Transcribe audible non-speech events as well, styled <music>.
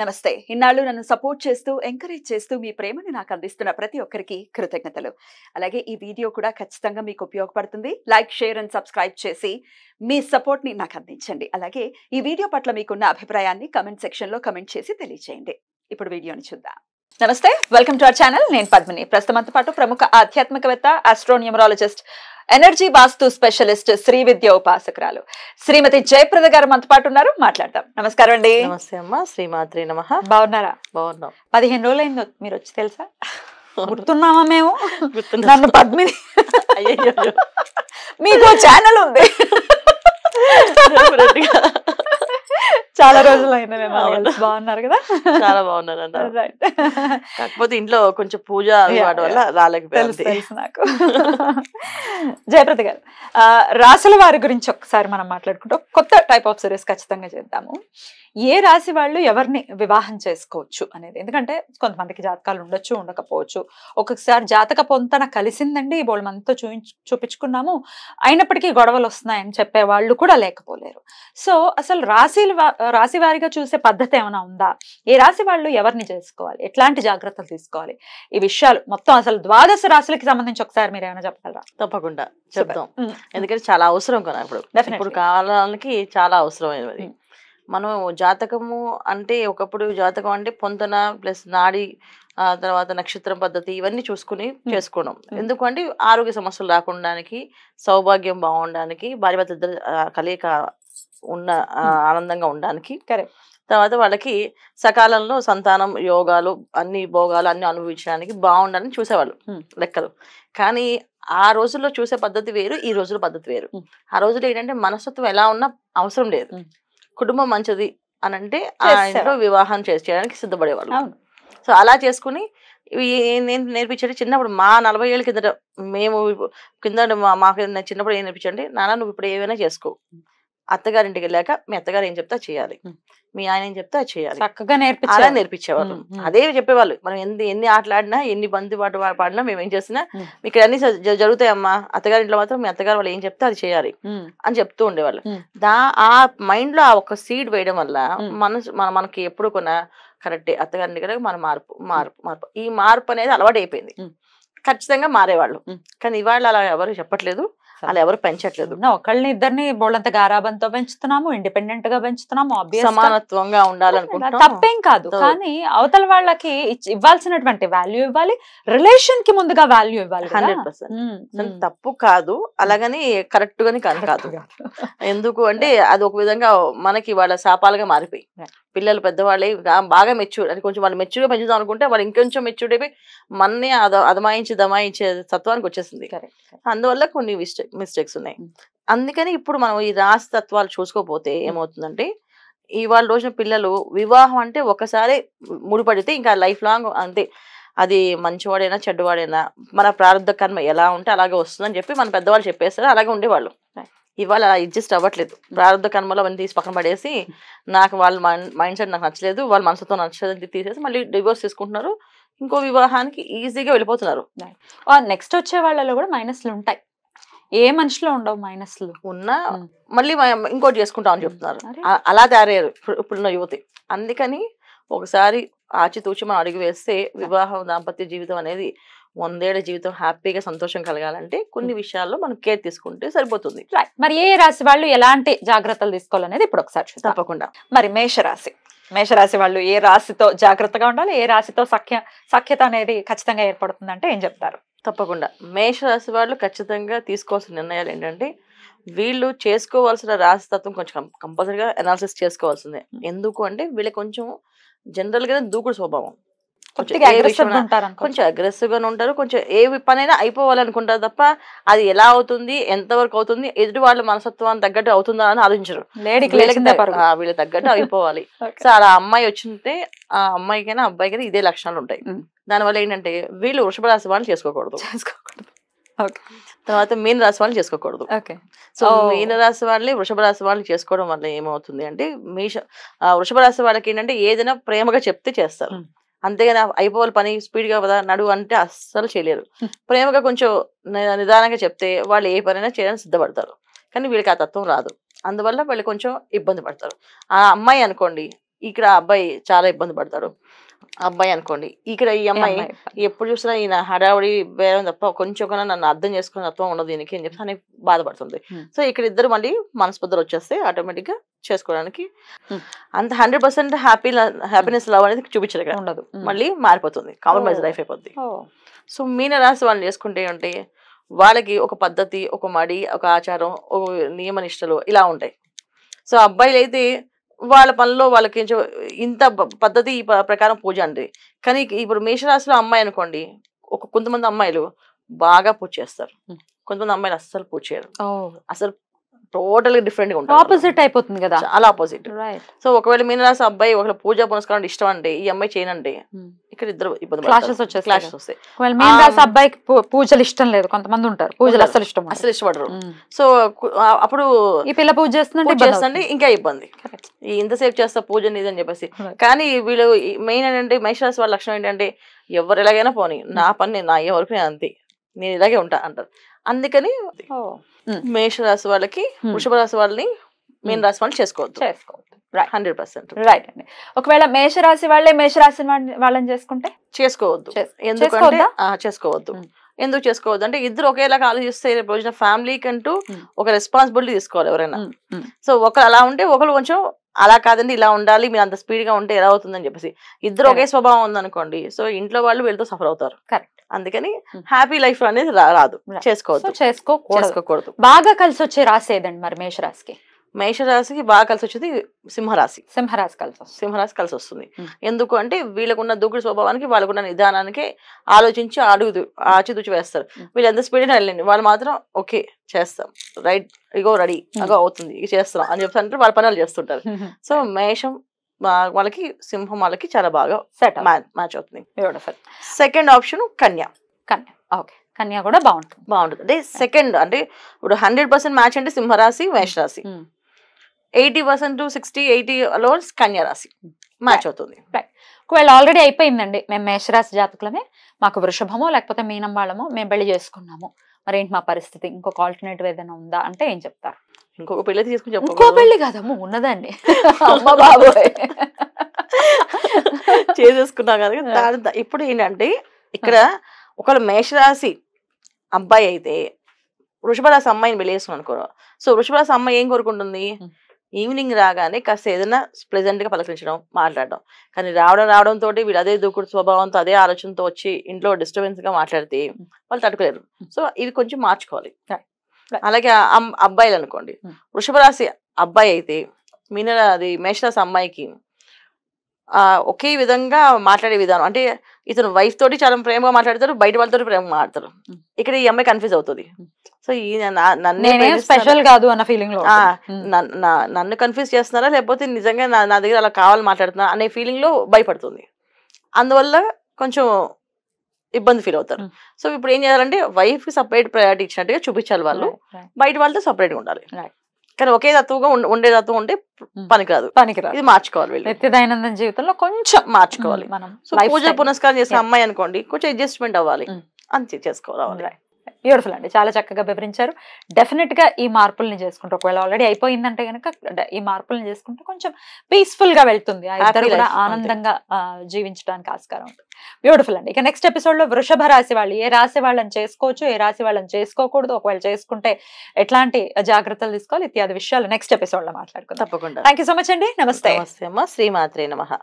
నమస్తే ఇన్నాళ్ళు నన్ను సపోర్ట్ చేస్తూ ఎంకరేజ్ చేస్తూ మీ ప్రేమను నాకు అందిస్తున్న ప్రతి ఒక్కరికి కృతజ్ఞతలు అలాగే ఈ వీడియో కూడా ఖచ్చితంగా మీకు ఉపయోగపడుతుంది లైక్ షేర్ అండ్ సబ్స్క్రైబ్ చేసి మీ సపోర్ట్ని నాకు అందించండి అలాగే ఈ వీడియో పట్ల మీకున్న అభిప్రాయాన్ని కమెంట్ సెక్షన్లో కమెంట్ చేసి తెలియజేయండి ఇప్పుడు వీడియోని చూద్దాం నమస్తే వెల్కమ్ టు అవర్ ఛానల్ నేను పద్మిని ప్రస్తుతం పాటు ప్రముఖ ఆధ్యాత్మికవేత్త astronumerologist energy vastu specialist Shri Vidya ఉపాసకురాలు శ్రీమతి జయప్రద గారు మనతో పాటు ఉన్నారు మాట్లాడతాం నమస్కారం అండి నమస్తే అమ్మ శ్రీమాత్రి నమ బాగున్నారా బాగున్నాం పదిహేను రోజులైంది మీరు వచ్చి తెలుసా గుర్తున్నామా మేము నన్ను పద్మిని మీకు ఛానల్ ఉంది చాలా రోజులు అయినా బాగున్నారు కదా చాలా బాగున్నాను <laughs> కాకపోతే ఇంట్లో కొంచెం పూజ వల్ల రాలేకపోయింది నాకు <laughs> జయప్రద గారు రాసుల వారి గురించి ఒకసారి మనం మాట్లాడుకుంటాం కొత్త టైప్ ఆఫ్ సిరీస్ ఖచ్చితంగా చేద్దాము ఏ రాశి వాళ్ళు ఎవరిని వివాహం చేసుకోవచ్చు అనేది ఎందుకంటే కొంతమందికి జాతకాలు ఉండొచ్చు ఉండకపోవచ్చు ఒక్కొక్కసారి జాతక పొంతన కలిసిందండి వాళ్ళు మనతో చూపించు చూపించుకున్నాము అయినప్పటికీ గొడవలు వస్తున్నాయని చెప్పే వాళ్ళు కూడా లేకపోలేరు సో అసలు రాశి రాశి రాశి వారిగా చూసే పద్ధతి ఏమైనా ఉందా ఏ రాశి వాళ్ళు ఎవరిని చేసుకోవాలి ఎట్లాంటి జాగ్రత్తలు తీసుకోవాలి ఈ విషయాలు మొత్తం అసలు ద్వాదశ రాశులకి సంబంధించి ఒకసారి మీరు ఏమైనా చెప్పగలరా తప్పకుండా చెప్తాం ఎందుకంటే చాలా అవసరం కదా ఇప్పుడు ఇప్పుడు కాలానికి చాలా అవసరమైనది మనం జాతకము అంటే ఒకప్పుడు జాతకం అంటే పొంతన ప్లస్ నాడి తర్వాత నక్షత్రం పద్ధతి ఇవన్నీ చూసుకుని చేసుకోవడం ఎందుకంటే ఆరోగ్య సమస్యలు రాకుండానికి సౌభాగ్యం బాగుండడానికి భార్య భద్ర కలియక ఉన్న ఆనందంగా ఉండడానికి కరే తర్వాత వాళ్ళకి సకాలంలో సంతానం యోగాలు అన్ని భోగాలు అన్ని అనుభవించడానికి బాగుండాలని చూసేవాళ్ళు లెక్కలు కానీ ఆ రోజుల్లో చూసే పద్ధతి వేరు ఈ రోజుల పద్ధతి వేరు ఆ రోజులు ఏంటంటే మనస్తత్వం ఎలా ఉన్నా అవసరం లేదు కుటుంబం మంచిది అని అంటే ఆ ఇంట్లో వివాహం చేయడానికి సిద్ధపడేవాళ్ళు సో అలా చేసుకుని నేను నేర్పించండి చిన్నప్పుడు మా నలభై ఏళ్ళ కిందట మేము కింద మాకు చిన్నప్పుడు ఏం నేర్పించండి నాన్న నువ్వు ఇప్పుడు ఏమైనా చేసుకో అత్తగారింటికి వెళ్ళాక మీ అత్తగారు ఏం చెప్తా చేయాలి మీ ఆయన ఏం చెప్తా చేయాలి చక్కగా అలా నేర్పించేవాళ్ళు అదే చెప్పేవాళ్ళు మనం ఎన్ని ఎన్ని ఆటలు ఆడినా ఎన్ని బంతి పాటు పాడినా మేము ఏం చేసినా ఇక్కడ అన్ని జరుగుతాయమ్మా అత్తగారింట్లో మాత్రం మీ అత్తగారు వాళ్ళు ఏం చెప్తే అది చేయాలి అని చెప్తూ ఉండేవాళ్ళు దా ఆ మైండ్ లో ఆ ఒక సీడ్ వేయడం వల్ల మనసు మన మనకి ఎప్పుడు కొన కరెక్టే అత్తగారింటి కనుక మన మార్పు మార్పు మార్పు ఈ మార్పు అనేది అలవాటు అయిపోయింది ఖచ్చితంగా మారేవాళ్ళు కానీ ఇవాళ అలా ఎవరు చెప్పట్లేదు అలా ఎవరు పెంచట్లేదు ఒకళ్ళని ఇద్దరిని బోళ్ళంత గారాబంతో పెంచుతున్నాము ఇండిపెండెంట్ గా పెంచుతున్నాము సమానత్వంగా ఉండాలనుకుంటున్నాం తప్పేం కాదు కానీ అవతల వాళ్ళకి ఇవ్వాల్సినటువంటి వాల్యూ ఇవ్వాలి రిలేషన్ కి ముందుగా వాల్యూ ఇవ్వాలి హండ్రెడ్ పర్సెంట్ తప్పు కాదు అలాగని కరెక్ట్ గాని కాదు ఎందుకు అంటే అది ఒక విధంగా మనకి వాళ్ళ శాపాలుగా మారిపోయి పిల్లలు పెద్దవాళ్ళే బాగా మెచ్యూర్ అది కొంచెం వాళ్ళు మెచ్యూర్గా పెంచుదాం అనుకుంటే వాళ్ళు ఇంకొంచెం మెచ్యూర్ అయిపోయి మన్నే అద అదమాయించి దమాయించే తత్వానికి వచ్చేసింది అందువల్ల కొన్ని మిస్టేక్స్ ఉన్నాయి అందుకని ఇప్పుడు మనం ఈ రాసి తత్వాలు చూసుకోకపోతే ఏమవుతుందంటే ఇవాళ రోజున పిల్లలు వివాహం అంటే ఒకసారి ముడిపడితే ఇంకా లైఫ్ లాంగ్ అంతే అది మంచివాడైనా చెడ్డవాడైనా మన ప్రారంభ కర్మ ఎలా ఉంటే అలాగే వస్తుందని చెప్పి మన పెద్దవాళ్ళు చెప్పేస్తారు అలాగే ఉండేవాళ్ళు ఇవాళ అలా అడ్జస్ట్ అవ్వట్లేదు ప్రారంభ కర్మలో అవన్నీ తీసి పక్కన పడేసి నాకు వాళ్ళ మైండ్ సెట్ నాకు నచ్చలేదు వాళ్ళ మనసుతో నచ్చలేదు తీసేసి మళ్ళీ డివోర్స్ తీసుకుంటున్నారు ఇంకో వివాహానికి ఈజీగా వెళ్ళిపోతున్నారు నెక్స్ట్ వచ్చే వాళ్ళలో కూడా మైనస్లు ఉంటాయి ఏ మనిషిలో ఉండవు మైనస్లు ఉన్నా hmm. మళ్ళీ ఇంకోటి చేసుకుంటామని hmm. చెప్తున్నారు అలా తయారయ్యారు ఇప్పుడున్న యువతి అందుకని ఒకసారి ఆచితూచి మనం అడిగి వేస్తే వివాహం దాంపత్య జీవితం అనేది వందేళ్ల జీవితం హ్యాపీగా సంతోషం కలగాలంటే కొన్ని విషయాల్లో మనం కేర్ తీసుకుంటే సరిపోతుంది మరి ఏ రాశి వాళ్ళు ఎలాంటి జాగ్రత్తలు తీసుకోవాలనేది ఇప్పుడు ఒకసారి తప్పకుండా మరి మేషరాశి మేషరాశి వాళ్ళు ఏ రాశితో జాగ్రత్తగా ఉండాలి ఏ రాశితో సఖ్య సఖ్యత అనేది ఖచ్చితంగా అంటే ఏం చెప్తారు తప్పకుండా మేషరాశి వాళ్ళు ఖచ్చితంగా తీసుకోవాల్సిన నిర్ణయాలు ఏంటంటే వీళ్ళు చేసుకోవాల్సిన రాశితత్వం కొంచెం కంపల్సరీగా అనాలిసిస్ చేసుకోవాల్సిందే ఎందుకు అంటే వీళ్ళు కొంచెం జనరల్గానే దూకుడు స్వభావం కొంచెం అగ్రెసివ్ గా ఉంటారు కొంచెం ఏ పనైనా అయిపోవాలనుకుంటారు తప్ప అది ఎలా అవుతుంది ఎంత వరకు అవుతుంది ఎదుటి వాళ్ళ మనసత్వాన్ని తగ్గట్టు అవుతుందా అని ఆలోచించరు వీళ్ళ తగ్గట్టు అయిపోవాలి <laughs> సో అలా అమ్మాయి వచ్చింటే ఆ అమ్మాయికైనా అబ్బాయికైనా ఇదే లక్షణాలు ఉంటాయి దానివల్ల ఏంటంటే వీళ్ళు వృషభ రాశి వాళ్ళు చేసుకోకూడదు చేసుకోకూడదు తర్వాత మీన రాశి వాళ్ళు చేసుకోకూడదు సో oh. మీన రాశి వాళ్ళని వృషభ రాశి వాళ్ళు చేసుకోవడం వల్ల ఏమవుతుంది అంటే మీ వృషభ రాశి వాళ్ళకి ఏంటంటే ఏదైనా ప్రేమగా చెప్తే చేస్తారు అంతేగాని అయిపోవాలి పని స్పీడ్గా కదా నడువు అంటే అస్సలు చేయలేరు ప్రేమగా కొంచెం నిదానంగా చెప్తే వాళ్ళు ఏ పనైనా చేయడానికి సిద్ధపడతారు కానీ వీళ్ళకి ఆ తత్వం రాదు అందువల్ల వాళ్ళు కొంచెం ఇబ్బంది పడతారు ఆ అమ్మాయి అనుకోండి ఇక్కడ అబ్బాయి చాలా ఇబ్బంది పడతాడు అబ్బాయి అనుకోండి ఇక్కడ ఈ అమ్మాయి ఎప్పుడు చూసినా ఈయన హడావుడి వేరే తప్ప కొంచెం కన్నా నన్ను అర్థం చేసుకునే తత్వం ఉండదు దీనికి అని చెప్పి అని బాధపడుతుంది సో ఇక్కడ ఇద్దరు మళ్ళీ మనస్పద్దలు వచ్చేస్తే ఆటోమేటిక్ గా చేసుకోవడానికి అంత hundred percent happy happiness love అనేది చూపించలేక ఉండదు మళ్ళీ మారిపోతుంది కాంప్రమైజ్ లైఫ్ అయిపోద్ది సో మీన రాసి వాళ్ళు చేసుకుంటే ఉంటే వాళ్ళకి ఒక పద్ధతి ఒక మడి ఒక ఆచారం ఒక నియమ నిష్టలు ఇలా ఉంటాయి సో అబ్బాయిలు అయితే వాళ్ళ పనిలో వాళ్ళకి ఇంత పద్ధతి ప్రకారం పూజ అండి కానీ ఇప్పుడు మేషరాశిలో అమ్మాయి అనుకోండి ఒక కొంతమంది అమ్మాయిలు బాగా పూజ చేస్తారు కొంతమంది అమ్మాయిలు అస్సలు పూజ చేయరు అసలు టోటల్ డిఫరెంట్ గా ఉంటుంది ఆపోజిట్ అయిపోతుంది కదా చాలా ఆపోజిట్ సో ఒకవేళ మీనరాశి అబ్బాయి ఒకవేళ పూజా పునస్కారం ఇష్టం అండి ఈ అమ్మాయి చేయనండి hmm. ఇక్కడ ఇద్దరు ఇబ్బంది మీనరాశి um, అబ్బాయికి పూజలు ఇష్టం లేదు కొంతమంది ఉంటారు పూజలు అసలు ఇష్టం అసలు ఇష్టపడరు hmm. సో అప్పుడు ఈ పిల్ల పూజ చేస్తుందంటే చేస్తుంది ఇంకా ఇబ్బంది ఇంతసేపు చేస్తా పూజ అని చెప్పేసి కానీ వీళ్ళు మెయిన్ ఏంటంటే మహిషరాశి వాళ్ళ లక్షణం ఏంటంటే ఎవరు ఎలాగైనా పోనీ నా పని నా అయ్యే వరకు నేను అంతే నేను ఇలాగే ఉంటా అంటారు అందుకని మేషరాశి వాళ్ళకి వృషభ రాశి వాళ్ళని మీన్ రాశి వాళ్ళు చేసుకోవచ్చు చేసుకోవద్దు హండ్రెడ్ పర్సెంట్ రైట్ అండి ఒకవేళ మేషరాశి వాళ్ళే మేషరాశి వాళ్ళని చేసుకుంటే చేసుకోవద్దు ఎందుకంటే చేసుకోవద్దు ఎందుకు చేసుకోవద్దు అంటే ఇద్దరు ఒకేలాగా ఆలోచిస్తే రోజున ఫ్యామిలీకి అంటూ ఒక రెస్పాన్సిబిలిటీ తీసుకోవాలి ఎవరైనా సో ఒకరు అలా ఉంటే ఒకరు కొంచెం అలా కాదండి ఇలా ఉండాలి మీరు అంత స్పీడ్ గా ఉంటే ఎలా అవుతుందని చెప్పేసి ఇద్దరు ఒకే స్వభావం ఉందనుకోండి సో ఇంట్లో వాళ్ళు వీళ్ళతో సఫర్ అవుతారు కరెక్ట్ అందుకని హ్యాపీ లైఫ్ అనేది రాదు చేసుకోవచ్చు చేసుకోకూడదు బాగా కలిసి వచ్చే రాసేదండి మరి మేషరాశికి మేషరాశికి బాగా కలిసి వచ్చేది సింహరాశి సింహరాశి కలిసి సింహరాశి కలిసి వస్తుంది ఎందుకు అంటే వీళ్ళకున్న దూకుడు స్వభావానికి వాళ్ళకున్న నిదానానికి ఆలోచించి అడుగు ఆచితూచి వేస్తారు వీళ్ళు ఎంత స్పీడ్ వెళ్ళండి వాళ్ళు మాత్రం ఓకే చేస్తాం రైట్ ఇగో రెడీ అగో అవుతుంది ఇక చేస్తాం అని అంటే వాళ్ళ పనులు చేస్తుంటారు <laughs> సో మేషం వాళ్ళకి సింహం వాళ్ళకి చాలా బాగా సెట్ మ్యాచ్ అవుతుంది సెకండ్ ఆప్షన్ కన్యా కన్యా ఓకే కన్యా కూడా బాగుంటుంది బాగుంటుంది అంటే సెకండ్ అంటే ఇప్పుడు హండ్రెడ్ పర్సెంట్ మ్యాచ్ అంటే సింహరాశి మేషరాశి eighty percent to sixty eighty లో కన్యరాశి మ్యాచ్ అవుతుంది ఒకవేళ ఆల్రెడీ అయిపోయిందండి మేము మేషరాశి జాతకులమే మాకు వృషభమో లేకపోతే మీనం వాళ్ళమో మేము పెళ్లి చేసుకున్నాము మరి ఏంటి మా పరిస్థితి ఇంకొక ఆల్టర్నేటివ్ ఏదైనా ఉందా అంటే ఏం చెప్తారు ఇంకొక పెళ్లి తీసుకుని ఇంకో పెళ్లి కాదమ్మ ఉన్నదండి <laughs> అమ్మ <laughs> బాబోయ్ <laughs> కదా ఇప్పుడు ఏంటంటే ఇక్కడ ఒకళ్ళు మేషరాశి అబ్బాయి అయితే వృషభరాశి అమ్మాయిని పెళ్లి చేసుకున్నాను అనుకోరు సో వృషభరాశి అమ్మాయి ఏం కోరుకుంటుంది ఈవినింగ్ రాగానే కాస్త ఏదైనా ప్లెజెంట్గా పలకరించడం మాట్లాడడం కానీ రావడం రావడంతో వీళ్ళు అదే దూకుడు స్వభావంతో అదే ఆలోచనతో వచ్చి ఇంట్లో డిస్టర్బెన్స్గా మాట్లాడితే వాళ్ళు తట్టుకోలేరు సో ఇవి కొంచెం మార్చుకోవాలి అలాగే అబ్బాయిలు అనుకోండి వృషభరాశి అబ్బాయి అయితే మీన అది మేషరాశి అమ్మాయికి ఒకే విధంగా మాట్లాడే విధానం అంటే ఇతను వైఫ్ తోటి చాలా ప్రేమగా మాట్లాడతారు బయట వాళ్ళతో ప్రేమ మాట్లాడతారు ఇక్కడ ఈ అమ్మాయి కన్ఫ్యూజ్ అవుతుంది సో ఈ నన్నే స్పెషల్ కాదు అన్న ఫీలింగ్ లో నన్ను కన్ఫ్యూజ్ చేస్తున్నారా లేకపోతే నిజంగా నా దగ్గర అలా కావాలి మాట్లాడుతున్నా అనే ఫీలింగ్ లో భయపడుతుంది అందువల్ల కొంచెం ఇబ్బంది ఫీల్ అవుతారు సో ఇప్పుడు ఏం చేయాలంటే వైఫ్ సపరేట్ ప్రయారిటీ ఇచ్చినట్టుగా చూపించాలి వాళ్ళు బయట వాళ్ళతో సపరేట్గా ఉండాలి కానీ ఒకే తత్వంగా ఉండే తత్వం ఉంటే పనికిరాదు పనికిరాదు ఇది మార్చుకోవాలి వీళ్ళు నిత్య దైనందిన జీవితంలో కొంచెం మార్చుకోవాలి మనం పూజ పునస్కారం చేసిన అమ్మాయి అనుకోండి కొంచెం అడ్జస్ట్మెంట్ అవ్వాలి అంతే చేసుకోవాలి బ్యూటిఫుల్ అండి చాలా చక్కగా వివరించారు డెఫినెట్గా ఈ మార్పుల్ని చేసుకుంటూ ఒకవేళ ఆల్రెడీ అయిపోయిందంటే కనుక ఈ మార్పుల్ని చేసుకుంటూ కొంచెం పీస్ఫుల్గా వెళ్తుంది కూడా ఆనందంగా జీవించడానికి ఆస్కారం ఉంటుంది బ్యూటిఫుల్ అండి ఇక నెక్స్ట్ ఎపిసోడ్లో వృషభ రాశి వాళ్ళు ఏ రాశి వాళ్ళని చేసుకోవచ్చు ఏ రాశి వాళ్ళని చేసుకోకూడదు ఒకవేళ చేసుకుంటే ఎట్లాంటి జాగ్రత్తలు తీసుకోవాలి ఇత్యాది విషయాలు నెక్స్ట్ ఎపిసోడ్లో మాట్లాడుకుంటాం తప్పకుండా థ్యాంక్ సో మచ్ అండి నమస్తే నమస్తే శ్రీమాత్రే నమ